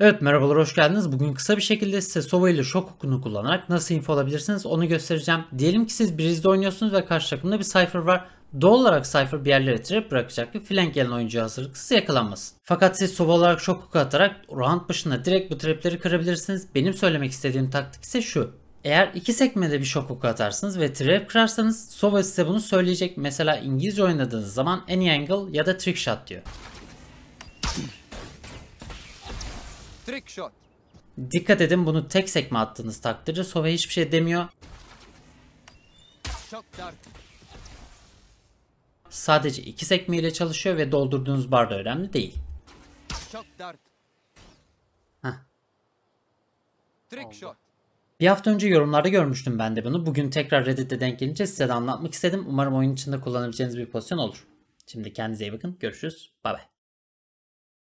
Evet merhabalar hoş geldiniz. Bugün kısa bir şekilde size Sova ile şok hukukunu kullanarak nasıl info alabilirsiniz onu göstereceğim. Diyelim ki siz Breeze'de oynuyorsunuz ve karşı takımda bir cipher var. Doğal olarak Cypher bir yerlere trap bırakacak ve flank gelen oyuncu hazırlıksız yakalanmasın. Fakat siz sova olarak şok hukuku atarak round başında direkt bu trapleri kırabilirsiniz. Benim söylemek istediğim taktik ise şu. Eğer iki sekmede bir şok oku atarsınız ve trap kırarsanız Sova size bunu söyleyecek. Mesela İngilizce oynadığınız zaman any angle ya da trick shot diyor. Trick shot. Dikkat edin bunu tek sekme attığınız takdirde Sova hiçbir şey demiyor. Sadece iki sekmeyle çalışıyor ve doldurduğunuz bar da önemli değil. Bir hafta önce yorumlarda görmüştüm ben de bunu. Bugün tekrar Reddit'te denk gelince size de anlatmak istedim. Umarım oyun içinde kullanabileceğiniz bir pozisyon olur. Şimdi kendinize iyi bakın. Görüşürüz. Bay bay.